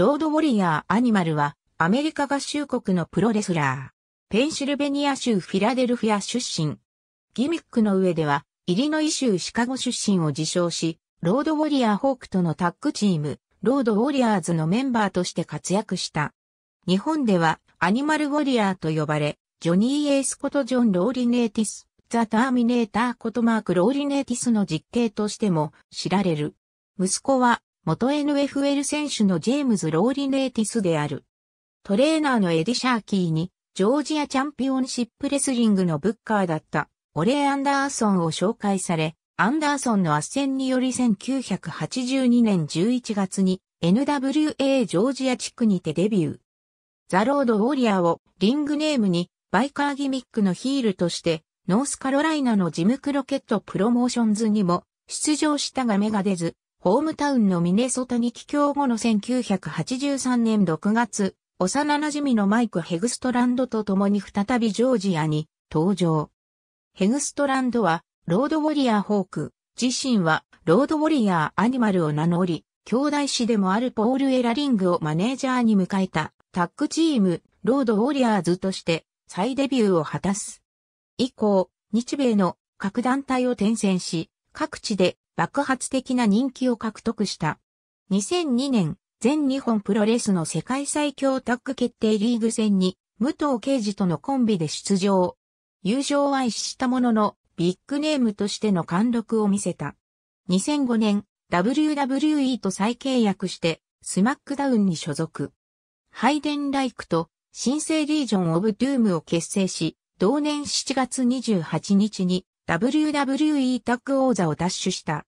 ロード・ウォリアー・アニマルは、アメリカ合衆国のプロレスラー。ペンシルベニア州フィラデルフィア出身。ギミックの上では、イリノイ州シカゴ出身を自称し、ロード・ウォリアー・ホークとのタッグチーム、ロード・ウォリアーズのメンバーとして活躍した。日本では、アニマル・ウォリアーと呼ばれ、ジョニー・エースことジョン・ローリネーティス、ザ・ターミネーターことマーク・ローリネーティスの実刑としても知られる。息子は元 NFL 選手のジェームズ・ローリネーティスである。トレーナーのエディ・シャーキーに、ジョージアチャンピオンシップレスリングのブッカーだった、オレイ・アンダーソンを紹介され、アンダーソンの圧戦により1982年11月に NWA ジョージア地区にてデビュー。ザ・ロード・ウォリアーをリングネームにバイカーギミックのヒールとしてノースカロライナのジム・クロケット・プロモーションズにも出場したが目が出ずホームタウンのミネソタに帰郷後の1983年6月、幼馴染のマイク・ヘグストランドと共に再びジョージアに登場。ヘグストランドは、ロードウォリアー・ホーク、自身は、ロードウォリアー・アニマルを名乗り、兄弟子でもあるポール・エラリングをマネージャーに迎えた、タッグチーム、ロードウォリアーズとして、再デビューを果たす。以降、日米の各団体を転戦し、各地で爆発的な人気を獲得した。2002年、全日本プロレスの世界最強タッグ決定リーグ戦に、武藤敬司とのコンビで出場。友情は一したものの、ビッグネームとしての貫禄を見せた。2005年、WWE と再契約して、スマックダウンに所属。ハイデンライクと、新生リージョン・オブ・ドゥームを結成し、同年7月28日に、WWE タッグ王座を奪取した。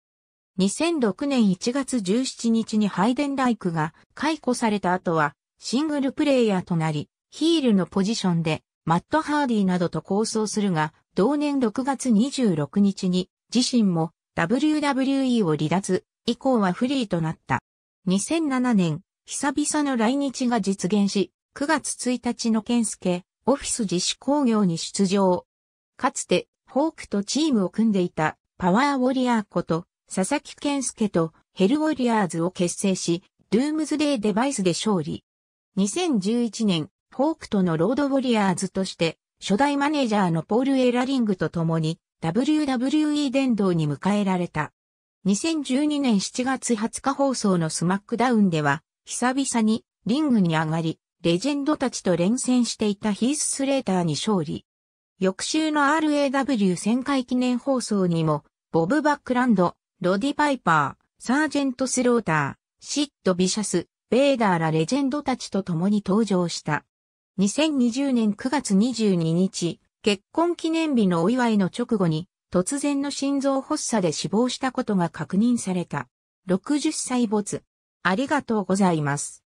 2006年1月17日にハイデンライクが解雇された後はシングルプレイヤーとなり、ヒールのポジションでマット・ハーディなどと構想するが、同年6月26日に自身も WWE を離脱、以降はフリーとなった。2007年、久々の来日が実現し、9月1日のケンスケオフィス自主工業に出場。かつてフォークとチームを組んでいたパワーウォリアーこと、佐々木健介とヘルウォリアーズを結成し、ドゥームズデイデバイスで勝利。2011年、フォークとのロードウォリアーズとして、初代マネージャーのポール・エラリングと共に、WWE 殿堂に迎えられた。2012年7月20日放送のスマックダウンでは、久々にリングに上がり、レジェンドたちと連戦していたヒース・スレーターに勝利。翌週の RAW 旋回記念放送にも、ボブ・バックランド、ロディ・パイパー、サージェント・スローター、シッド・ビシャス、ベーダーらレジェンドたちと共に登場した。2020年9月22日、結婚記念日のお祝いの直後に、突然の心臓発作で死亡したことが確認された。60歳没。ありがとうございます。